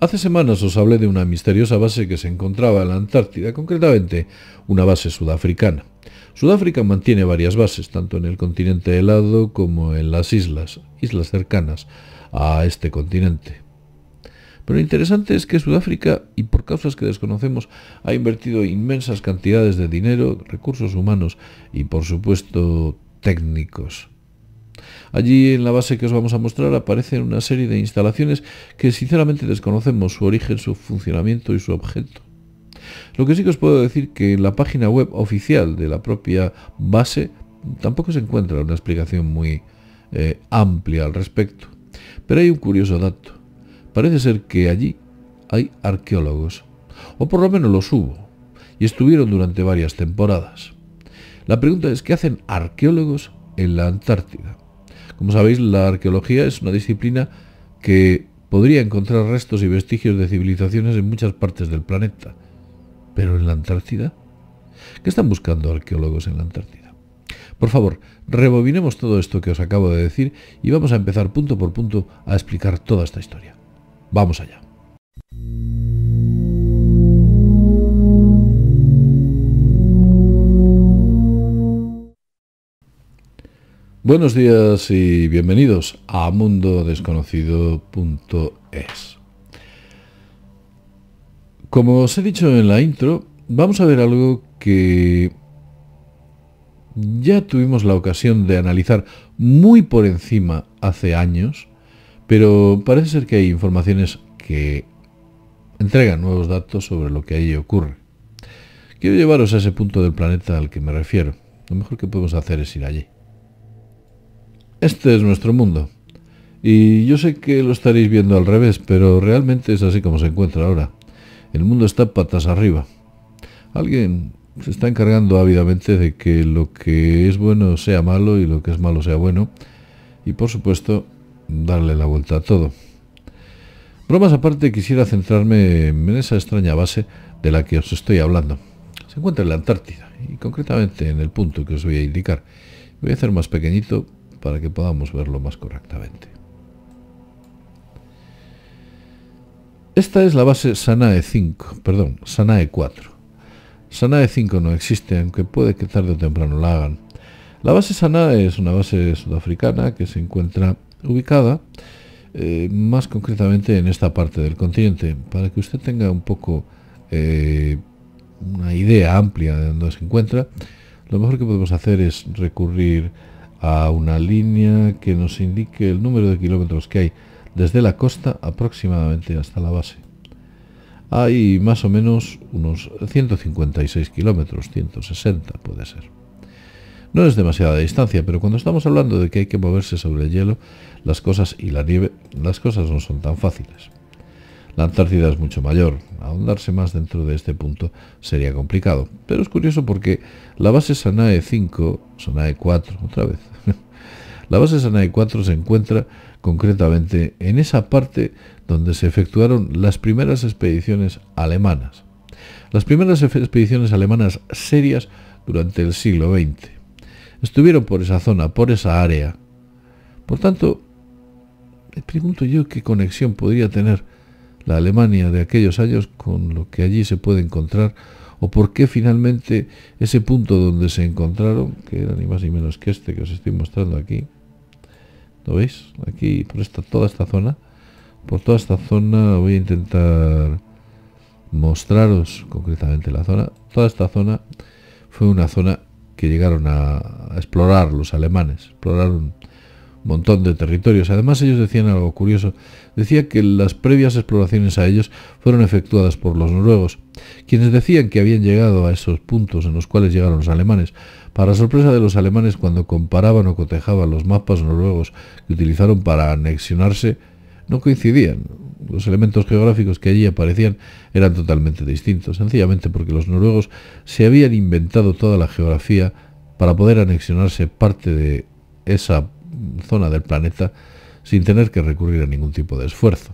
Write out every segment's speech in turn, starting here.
Hace semanas os hablé de una misteriosa base que se encontraba en la Antártida, concretamente una base sudafricana. Sudáfrica mantiene varias bases, tanto en el continente helado como en las islas, islas cercanas a este continente. Pero lo interesante es que Sudáfrica, y por causas que desconocemos, ha invertido inmensas cantidades de dinero, recursos humanos y, por supuesto, técnicos Allí en la base que os vamos a mostrar aparecen una serie de instalaciones que sinceramente desconocemos su origen, su funcionamiento y su objeto. Lo que sí que os puedo decir que en la página web oficial de la propia base tampoco se encuentra una explicación muy eh, amplia al respecto. Pero hay un curioso dato. Parece ser que allí hay arqueólogos, o por lo menos los hubo, y estuvieron durante varias temporadas. La pregunta es, ¿qué hacen arqueólogos en la Antártida? Como sabéis, la arqueología es una disciplina que podría encontrar restos y vestigios de civilizaciones en muchas partes del planeta. Pero en la Antártida, ¿qué están buscando arqueólogos en la Antártida? Por favor, rebobinemos todo esto que os acabo de decir y vamos a empezar punto por punto a explicar toda esta historia. Vamos allá. Buenos días y bienvenidos a mundodesconocido.es. Como os he dicho en la intro, vamos a ver algo que ya tuvimos la ocasión de analizar muy por encima hace años, pero parece ser que hay informaciones que entregan nuevos datos sobre lo que allí ocurre. Quiero llevaros a ese punto del planeta al que me refiero. Lo mejor que podemos hacer es ir allí. Este es nuestro mundo. Y yo sé que lo estaréis viendo al revés, pero realmente es así como se encuentra ahora. El mundo está patas arriba. Alguien se está encargando ávidamente de que lo que es bueno sea malo y lo que es malo sea bueno. Y por supuesto, darle la vuelta a todo. Bromas aparte, quisiera centrarme en esa extraña base de la que os estoy hablando. Se encuentra en la Antártida y concretamente en el punto que os voy a indicar. Voy a hacer más pequeñito para que podamos verlo más correctamente. Esta es la base Sanae 5, perdón, Sanae 4. Sanae 5 no existe, aunque puede que tarde o temprano la hagan. La base Sanae es una base sudafricana que se encuentra ubicada eh, más concretamente en esta parte del continente, para que usted tenga un poco eh, una idea amplia de dónde se encuentra, lo mejor que podemos hacer es recurrir a una línea que nos indique el número de kilómetros que hay desde la costa aproximadamente hasta la base. Hay más o menos unos 156 kilómetros, 160 puede ser. No es demasiada distancia, pero cuando estamos hablando de que hay que moverse sobre el hielo, las cosas y la nieve, las cosas no son tan fáciles. La Antártida es mucho mayor, ahondarse más dentro de este punto sería complicado. Pero es curioso porque la base Sanae 5, Sanae 4, otra vez, la base Sanae 4 se encuentra concretamente en esa parte donde se efectuaron las primeras expediciones alemanas. Las primeras expediciones alemanas serias durante el siglo XX. Estuvieron por esa zona, por esa área. Por tanto, le pregunto yo qué conexión podría tener la Alemania de aquellos años con lo que allí se puede encontrar o por qué finalmente ese punto donde se encontraron, que era ni más ni menos que este que os estoy mostrando aquí, ¿lo veis? Aquí, por toda esta zona, por toda esta zona voy a intentar mostraros concretamente la zona. Toda esta zona fue una zona que llegaron a explorar los alemanes, exploraron montón de territorios. Además, ellos decían algo curioso. Decía que las previas exploraciones a ellos fueron efectuadas por los noruegos, quienes decían que habían llegado a esos puntos en los cuales llegaron los alemanes. Para sorpresa de los alemanes, cuando comparaban o cotejaban los mapas noruegos que utilizaron para anexionarse, no coincidían. Los elementos geográficos que allí aparecían eran totalmente distintos, sencillamente porque los noruegos se habían inventado toda la geografía para poder anexionarse parte de esa zona del planeta sin tener que recurrir a ningún tipo de esfuerzo.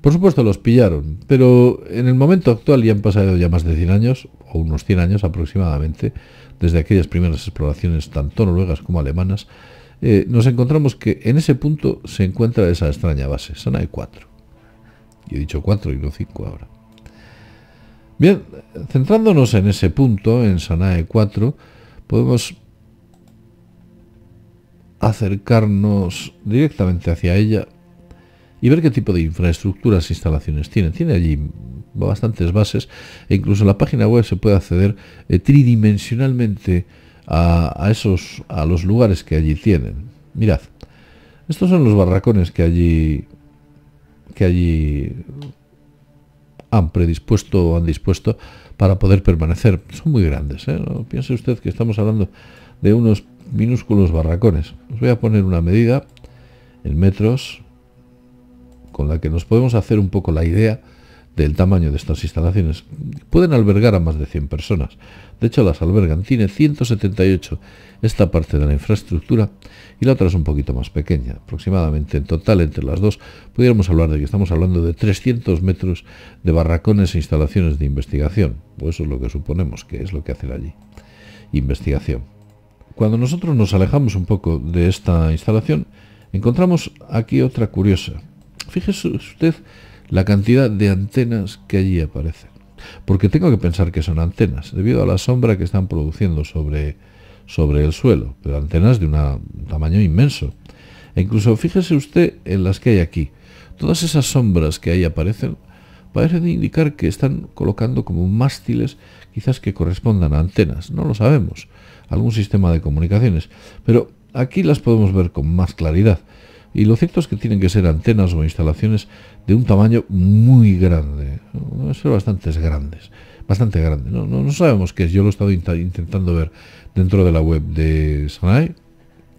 Por supuesto los pillaron, pero en el momento actual ya han pasado ya más de 100 años, o unos 100 años aproximadamente, desde aquellas primeras exploraciones tanto noruegas como alemanas, eh, nos encontramos que en ese punto se encuentra esa extraña base, Sanae 4. y he dicho 4 y no 5 ahora. Bien, centrándonos en ese punto, en Sanae 4, podemos acercarnos directamente hacia ella y ver qué tipo de infraestructuras e instalaciones tienen Tiene allí bastantes bases e incluso la página web se puede acceder eh, tridimensionalmente a, esos, a los lugares que allí tienen. Mirad, estos son los barracones que allí que allí han predispuesto o han dispuesto para poder permanecer. Son muy grandes. ¿eh? Piense usted que estamos hablando de unos minúsculos barracones. Os voy a poner una medida en metros con la que nos podemos hacer un poco la idea del tamaño de estas instalaciones. Pueden albergar a más de 100 personas. De hecho, las albergan. Tiene 178 esta parte de la infraestructura y la otra es un poquito más pequeña. Aproximadamente en total entre las dos pudiéramos hablar de que estamos hablando de 300 metros de barracones e instalaciones de investigación. ...o pues eso es lo que suponemos que es lo que hacen allí. Investigación. Cuando nosotros nos alejamos un poco de esta instalación, encontramos aquí otra curiosa. Fíjese usted la cantidad de antenas que allí aparecen. Porque tengo que pensar que son antenas, debido a la sombra que están produciendo sobre, sobre el suelo, pero antenas de un tamaño inmenso. E incluso fíjese usted en las que hay aquí. Todas esas sombras que ahí aparecen parecen indicar que están colocando como mástiles quizás que correspondan a antenas, no lo sabemos algún sistema de comunicaciones. Pero aquí las podemos ver con más claridad. Y lo cierto es que tienen que ser antenas o instalaciones de un tamaño muy grande. son bastantes bastante grandes. Bastante grande. No, no, sabemos qué es. Yo lo he estado intentando ver dentro de la web de Sanae.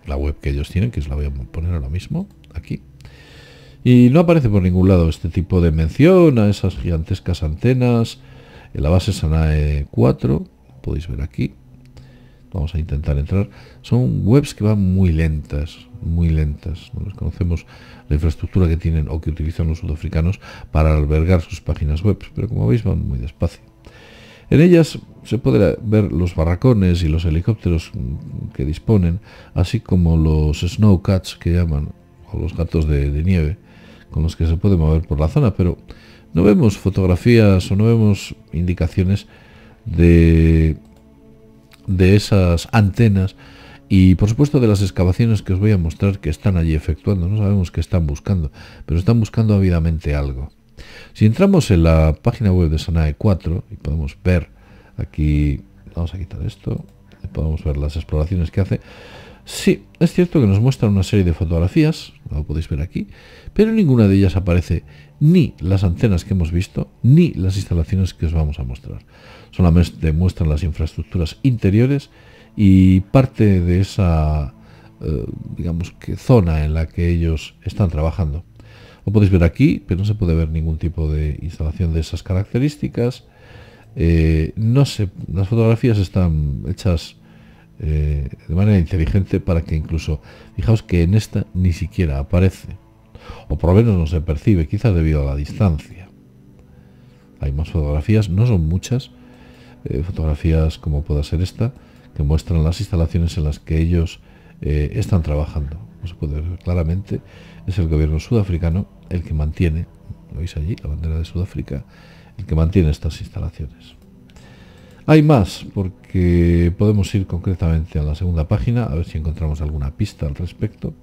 La web que ellos tienen, que os la voy a poner ahora mismo. Aquí. Y no aparece por ningún lado este tipo de mención a esas gigantescas antenas. En la base Sanae 4. Podéis ver aquí vamos a intentar entrar, son webs que van muy lentas, muy lentas. No conocemos la infraestructura que tienen o que utilizan los sudafricanos para albergar sus páginas web, pero como veis van muy despacio. En ellas se puede ver los barracones y los helicópteros que disponen, así como los snowcats que llaman, o los gatos de nieve, con los que se puede mover por la zona, pero no vemos fotografías o no vemos indicaciones de de esas antenas y por supuesto de las excavaciones que os voy a mostrar que están allí efectuando. No sabemos qué están buscando, pero están buscando ávidamente algo. Si entramos en la página web de Sanae 4 y podemos ver aquí, vamos a quitar esto, podemos ver las exploraciones que hace, Sí, es cierto que nos muestran una serie de fotografías, lo podéis ver aquí, pero en ninguna de ellas aparece ni las antenas que hemos visto, ni las instalaciones que os vamos a mostrar. Solamente muestran las infraestructuras interiores y parte de esa, eh, digamos que zona en la que ellos están trabajando. Lo podéis ver aquí, pero no se puede ver ningún tipo de instalación de esas características. Eh, no sé, las fotografías están hechas eh, de manera inteligente para que incluso, fijaos que en esta ni siquiera aparece, o por lo menos no se percibe, quizás debido a la distancia. Hay más fotografías, no son muchas, eh, fotografías como pueda ser esta, que muestran las instalaciones en las que ellos eh, están trabajando. se puede ver claramente, es el gobierno sudafricano el que mantiene, lo veis allí, la bandera de Sudáfrica, el que mantiene estas instalaciones. Hay más, porque podemos ir concretamente a la segunda página, a ver si encontramos alguna pista al respecto.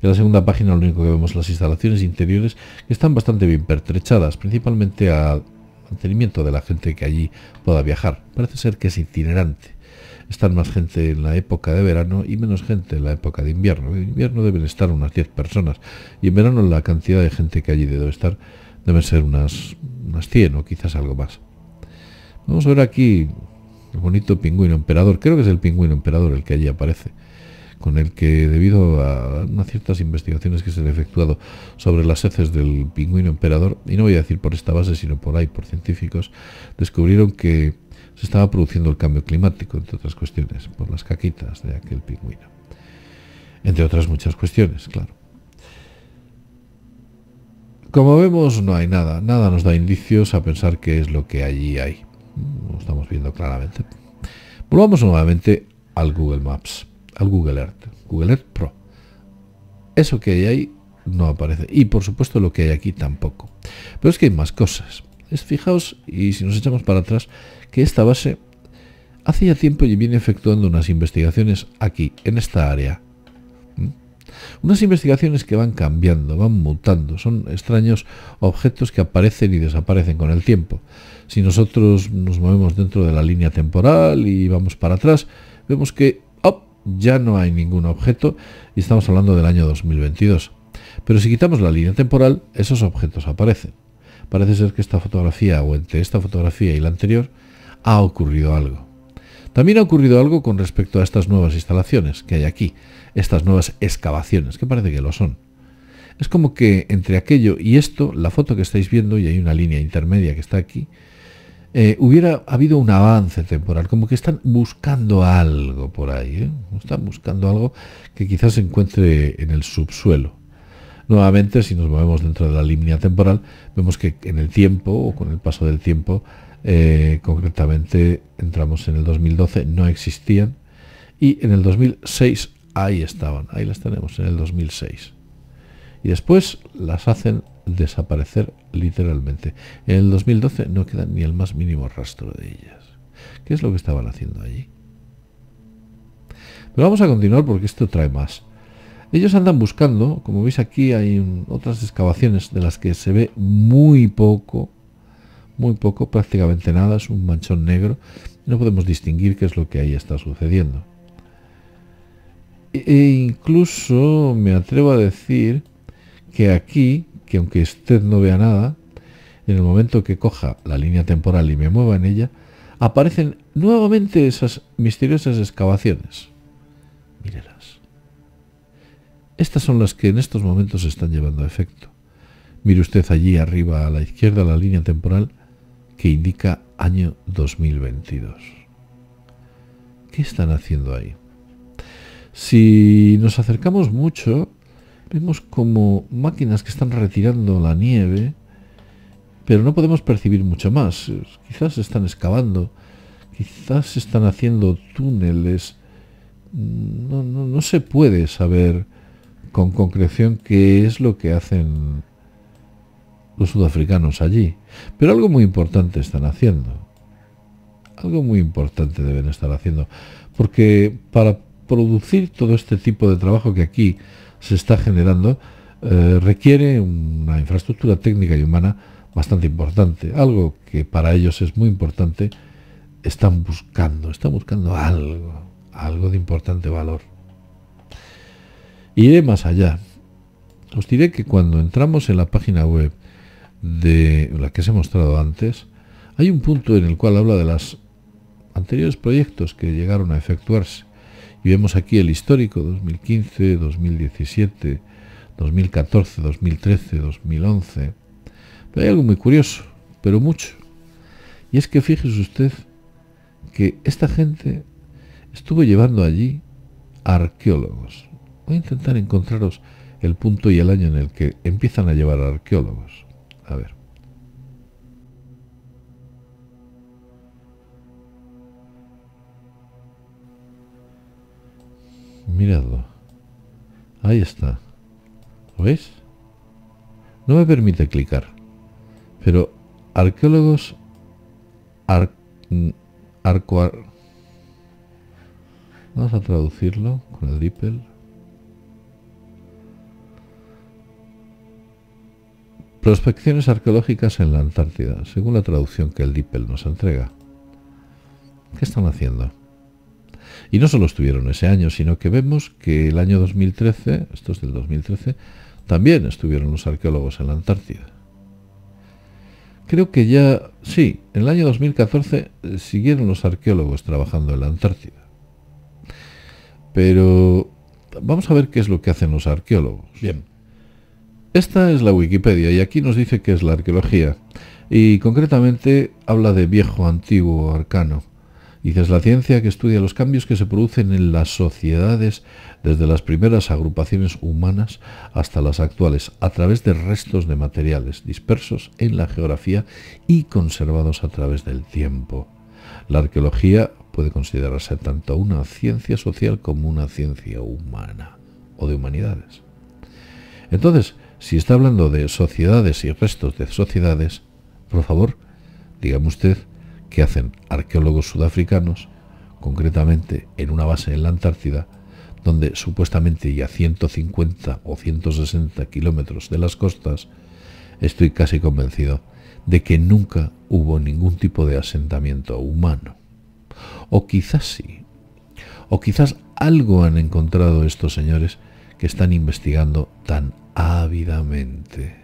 En la segunda página lo único que vemos las instalaciones interiores que están bastante bien pertrechadas, principalmente al mantenimiento de la gente que allí pueda viajar. Parece ser que es itinerante. Están más gente en la época de verano y menos gente en la época de invierno. En invierno deben estar unas 10 personas y en verano la cantidad de gente que allí debe estar debe ser unas, unas 100 o quizás algo más. Vamos a ver aquí el bonito pingüino emperador. Creo que es el pingüino emperador el que allí aparece con el que debido a unas ciertas investigaciones que se han efectuado sobre las heces del pingüino emperador, y no voy a decir por esta base, sino por ahí, por científicos, descubrieron que se estaba produciendo el cambio climático, entre otras cuestiones, por las caquitas de aquel pingüino. Entre otras muchas cuestiones, claro. Como vemos, no hay nada, nada nos da indicios a pensar qué es lo que allí hay. Lo estamos viendo claramente. Volvamos nuevamente al Google Maps, al Google Earth, Google Earth Pro. Eso que hay ahí no aparece. Y por supuesto lo que hay aquí tampoco. Pero es que hay más cosas. Es, fijaos, y si nos echamos para atrás, que esta base hace ya tiempo y viene efectuando unas investigaciones aquí, en esta área. Unas investigaciones que van cambiando, van mutando, son extraños objetos que aparecen y desaparecen con el tiempo. Si nosotros nos movemos dentro de la línea temporal y vamos para atrás, vemos que ya no hay ningún objeto y estamos hablando del año 2022. Pero si quitamos la línea temporal, esos objetos aparecen. Parece ser que esta fotografía o entre esta fotografía y la anterior ha ocurrido algo. También ha ocurrido algo con respecto a estas nuevas instalaciones que hay aquí, estas nuevas excavaciones, que parece que lo son. Es como que entre aquello y esto, la foto que estáis viendo, y hay una línea intermedia que está aquí, eh, hubiera habido un avance temporal, como que están buscando algo por ahí, ¿eh? están buscando algo que quizás se encuentre en el subsuelo. Nuevamente, si nos movemos dentro de la línea temporal, vemos que en el tiempo o con el paso del tiempo eh, concretamente entramos en el 2012, no existían, y en el 2006 ahí estaban, ahí las tenemos, en el 2006. Y después las hacen desaparecer literalmente. En el 2012 no queda ni el más mínimo rastro de ellas. ¿Qué es lo que estaban haciendo allí? Pero vamos a continuar porque esto trae más. Ellos andan buscando, como veis aquí hay otras excavaciones de las que se ve muy poco, muy poco, prácticamente nada, es un manchón negro, no podemos distinguir qué es lo que ahí está sucediendo. E incluso me atrevo a decir que aquí, que aunque usted no vea nada, en el momento que coja la línea temporal y me mueva en ella, aparecen nuevamente esas misteriosas excavaciones. Mírelas. Estas son las que en estos momentos están llevando a efecto. Mire usted allí arriba a la izquierda la línea temporal que indica año 2022. ¿Qué están haciendo ahí? Si nos acercamos mucho, vemos como máquinas que están retirando la nieve, pero no podemos percibir mucho más. Quizás están excavando, quizás están haciendo túneles. No, no se puede saber con concreción qué es lo que hacen los sudafricanos allí. Pero algo muy importante están haciendo. Algo muy importante deben estar haciendo. Porque para producir todo este tipo de trabajo que aquí se está generando, eh, requiere una infraestructura técnica y humana bastante importante. Algo que para ellos es muy importante. Están buscando, están buscando algo, algo de importante valor. Iré más allá. Os diré que cuando entramos en la página web de la que se ha mostrado antes, hay un punto en el cual habla de los anteriores proyectos que llegaron a efectuarse. Y vemos aquí el histórico 2015, 2017, 2014, 2013, 2011. Pero hay algo muy curioso, pero mucho. Y es que fíjese usted que esta gente estuvo llevando allí arqueólogos. Voy a intentar encontraros el punto y el año en el que empiezan a llevar arqueólogos. A ver. Miradlo. Ahí está. ¿Lo veis? No me permite clicar. Pero arqueólogos... Ar, arco... vamos a traducirlo con el ripple. Prospecciones arqueológicas en la Antártida, según la traducción que el DIPEL nos entrega. ¿Qué están haciendo? Y no solo estuvieron ese año, sino que vemos que el año 2013, esto es del 2013, también estuvieron los arqueólogos en la Antártida. Creo que ya, sí, en el año 2014 eh, siguieron los arqueólogos trabajando en la Antártida. Pero vamos a ver qué es lo que hacen los arqueólogos. Bien. Esta es la Wikipedia y aquí nos dice que es la arqueología y concretamente habla de viejo, antiguo, arcano. Dice, es la ciencia que estudia los cambios que se producen en las sociedades desde las primeras agrupaciones humanas hasta las actuales, a través de restos de materiales dispersos en la geografía y conservados a través del tiempo. La arqueología puede considerarse tanto una ciencia social como una ciencia humana o de humanidades. Entonces, si está hablando de sociedades y restos de sociedades, por favor, dígame usted qué hacen arqueólogos sudafricanos, concretamente en una base en la Antártida, donde supuestamente ya a 150 o 160 kilómetros de las costas, estoy casi convencido de que nunca hubo ningún tipo de asentamiento humano. O quizás sí. O quizás algo han encontrado estos señores que están investigando tan ávidamente.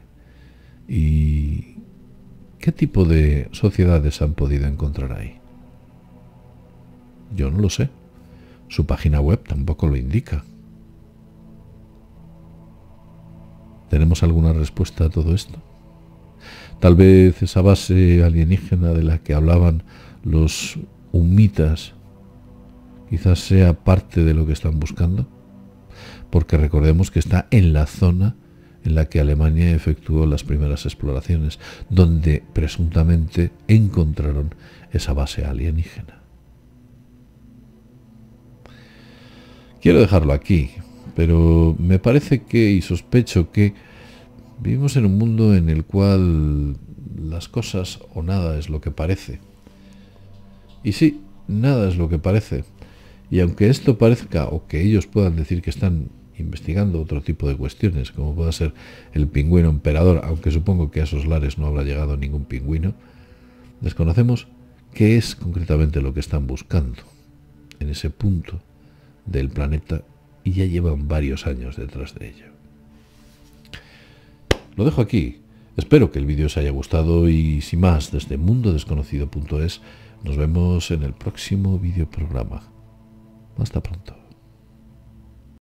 ¿Y qué tipo de sociedades han podido encontrar ahí? Yo no lo sé. Su página web tampoco lo indica. ¿Tenemos alguna respuesta a todo esto? Tal vez esa base alienígena de la que hablaban los humitas quizás sea parte de lo que están buscando porque recordemos que está en la zona en la que Alemania efectuó las primeras exploraciones, donde presuntamente encontraron esa base alienígena. Quiero dejarlo aquí, pero me parece que y sospecho que vivimos en un mundo en el cual las cosas o nada es lo que parece. Y sí, nada es lo que parece, y aunque esto parezca, o que ellos puedan decir que están investigando otro tipo de cuestiones, como pueda ser el pingüino emperador, aunque supongo que a esos lares no habrá llegado ningún pingüino, desconocemos qué es concretamente lo que están buscando en ese punto del planeta y ya llevan varios años detrás de ello. Lo dejo aquí. Espero que el vídeo os haya gustado y sin más, desde mundodesconocido.es nos vemos en el próximo programa. Hasta pronto.